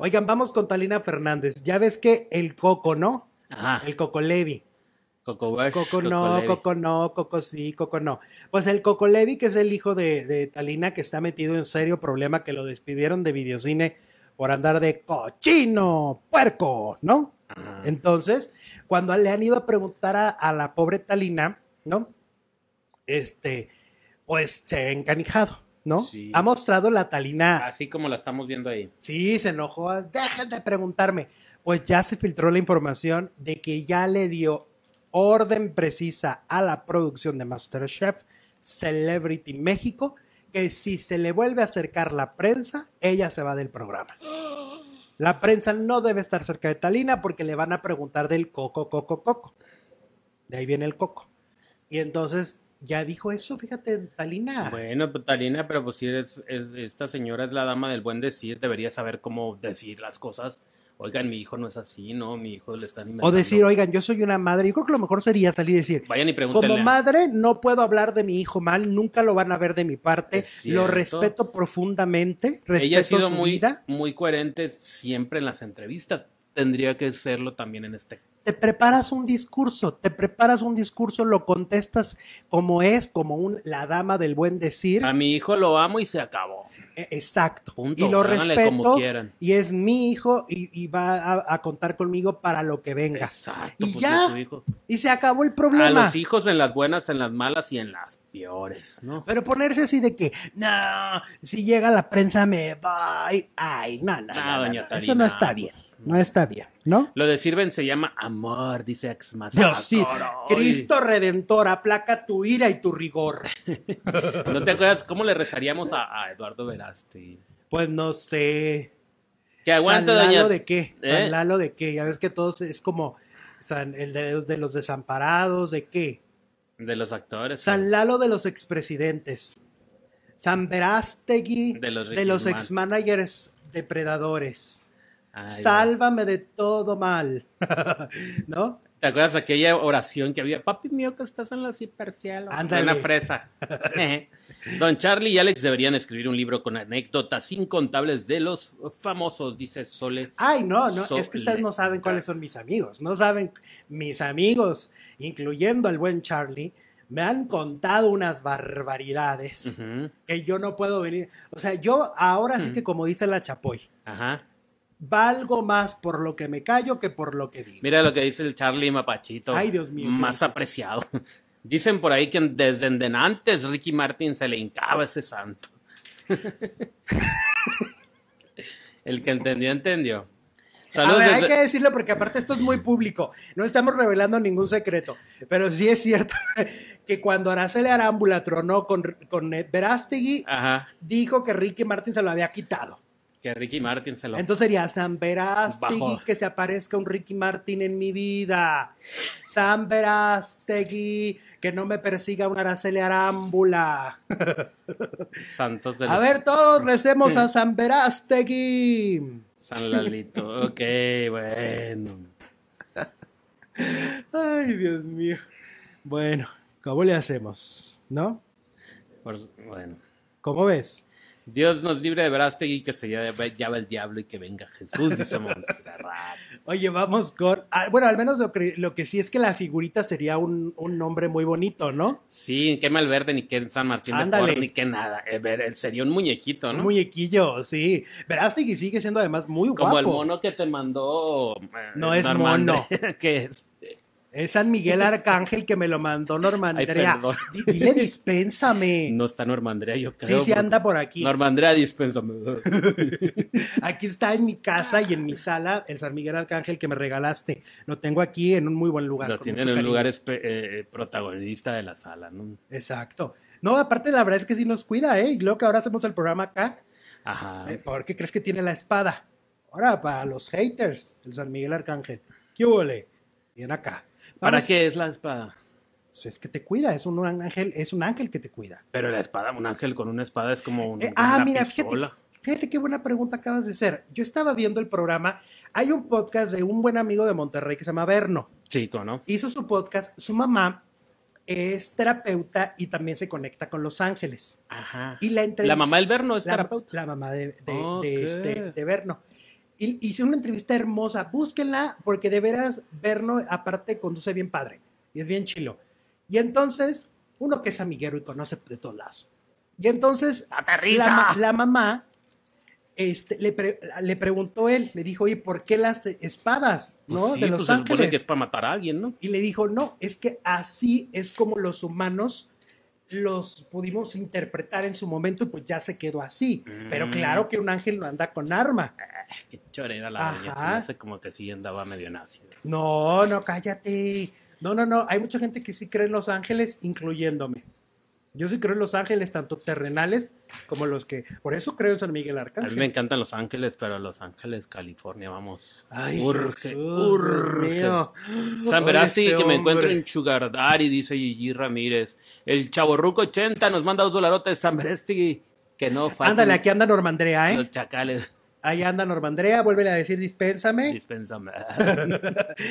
Oigan, vamos con Talina Fernández. Ya ves que el Coco, ¿no? El Coco Levi. Coco Coco no, Coco, no, Coco sí, Coco no. Pues el Coco Levi, que es el hijo de, Talina, que está metido en serio problema, que lo despidieron de videocine por andar de cochino, puerco, ¿no? Entonces, cuando le han ido a preguntar a, a, la pobre Talina, ¿no? Este, pues se ha encanijado. ¿no? Ha mostrado la talina. Así como la estamos viendo ahí. Sí, se enojó. Dejen de preguntarme. Pues ya se filtró la información de que ya le dio orden precisa a la producción de Masterchef Celebrity México que si se le vuelve a acercar la prensa, ella se va del programa. La prensa no debe estar cerca de Talina porque le van a preguntar del coco, coco, coco. De ahí viene el coco. Y entonces ya dijo eso, fíjate, Talina. Bueno, pues, Talina, pero pues si eres, esta señora es la dama del buen decir, debería saber cómo decir las cosas. Oigan, mi hijo no es así, no, mi hijo le está inventando. O decir, oigan, yo soy una madre. Yo creo que lo mejor sería salir y decir, Vayan y como madre no puedo hablar de mi hijo mal, nunca lo van a ver de mi parte, lo respeto profundamente, respeto Ella ha sido muy, muy coherente siempre en las entrevistas, tendría que serlo también en este te preparas un discurso, te preparas un discurso, lo contestas como es, como un, la dama del buen decir. A mi hijo lo amo y se acabó. E, exacto. Y lo respeto. y es mi hijo y, va a, contar conmigo para lo que venga. Exacto. Y pues, ya. Y se acabó el problema. A los hijos en las buenas, en las malas y en las peores, ¿no? Pero ponerse así de que, no, si llega la prensa me voy. Ay, no, no, eso no está bien. Pues, no está bien, ¿no? Lo de sirven se llama amor, dice Ex Dios sí. Cristo Redentor, aplaca tu ira y tu rigor. ¿No te acuerdas cómo le rezaríamos a, Eduardo Veraste? Pues no sé. ¿Qué aguanta, San Lalo de qué? ¿Eh? San Lalo de qué? Ya ves que todos es como el de los desamparados, ¿de qué? De los actores. San Lalo de los expresidentes. San Verástegui de los, de ex-managers depredadores. Sálvame de todo mal. ¿No? ¿Te acuerdas de aquella oración que había? Papi mío, que estás en los anda En la fresa. Don Charlie y Alex deberían escribir un libro con anécdotas incontables de los famosos, dice Sole. Ay, no, no, es que ustedes no saben cuáles son mis amigos. No saben, mis amigos, incluyendo al buen Charlie, me han contado unas barbaridades que yo no puedo venir. O sea, yo ahora sí que, como dice la Chapoy, Ajá valgo más por lo que me callo que por lo que digo. Mira lo que dice el Charlie Mapachito. Ay, Dios mío. Más apreciado. Dicen por ahí que desde antes Ricky Martin se le hincaba ese santo. el que entendió, entendió. hay que decirlo porque aparte esto es muy público. No estamos revelando ningún secreto. Pero sí es cierto que cuando Araceli Arámbula tronó con, con Verástegui, dijo que Ricky Martin se lo había quitado. Que Ricky Martin se lo. Entonces sería San Verástegui que se aparezca un Ricky Martin en mi vida. San Verástegui que no me persiga una Araceli Arámbula. Santos A ver, todos recemos a San Verástegui. San Lalito. Ok, bueno. Ay, Dios mío. Bueno, ¿cómo le hacemos? ¿No? bueno. ¿Cómo ves? Dios nos libre de Verástegui y que se lleve el diablo y que venga Jesús, dice Oye, vamos con. Ah, bueno, al menos lo que, sí es que la figurita sería un, nombre muy bonito, ¿no? Sí, que Malverde, ni que San Martín Ándale. de ni que nada. Eh, eh, sería un muñequito, ¿no? Un muñequillo, sí. Verástegui sigue siendo además muy guapo. Como el mono que te mandó. Eh, no es mono. que es. Es San Miguel Arcángel que me lo mandó Normandrea. dile, dispénsame. No está Normandrea, yo creo. Sí, sí, anda por aquí. Normandrea, dispénsame. aquí está en mi casa y en mi sala el San Miguel Arcángel que me regalaste. Lo tengo aquí en un muy buen lugar. Lo tiene en un lugar eh, protagonista de la sala, ¿no? Exacto. No, aparte la verdad es que sí nos cuida, ¿eh? Y luego que ahora hacemos el programa acá. Ajá. Eh, ¿Por qué crees que tiene la espada? Ahora, para los haters, el San Miguel Arcángel. ¿Qué huele? Bien acá. ¿Para qué es la espada? Pues es que te cuida, es un ángel, es un ángel que te cuida. Pero la espada, un ángel con una espada es como un, eh, ah, mira, gente Fíjate, qué buena pregunta acabas de hacer. Yo estaba viendo el programa, hay un podcast de un buen amigo de Monterrey que se llama Berno. Sí, ¿no? Hizo su podcast, su mamá es terapeuta y también se conecta con los ángeles. Ajá. Y la, la mamá del Berno es terapeuta. La mamá de, de este, Berno hice una entrevista hermosa, búsquenla porque de veras verlo, aparte conduce bien padre y es bien chilo. Y entonces, uno que es amiguero y conoce de todos lados. Y entonces, la, la, mamá este, le, le, preguntó él, le dijo, ¿y por qué las espadas pues ¿no? de pues Los Ángeles? que es para matar a alguien, ¿no? Y le dijo, no, es que así es como los humanos los pudimos interpretar en su momento y pues ya se quedó así. Pero claro mm. que un ángel no anda con arma qué chorera la doña. como que sí andaba medio nacido. No, no, cállate. No, no, no. Hay mucha gente que sí cree en Los Ángeles, incluyéndome. Yo sí creo en Los Ángeles, tanto terrenales como los que. Por eso creo en San Miguel Arcángel. A mí me encantan Los Ángeles, pero Los Ángeles, California, vamos. Ay, Jesús, Mío. San Verasti, que me este encuentro en Chugardari, dice Gigi Ramírez. El Chaborruco 80 nos manda dos dolarotes, San Verasti, que no falta. Ándale, aquí anda Normandrea, ¿eh? Los chacales. Ahí anda Normandrea, vuelve a decir dispénsame. Dispénsame.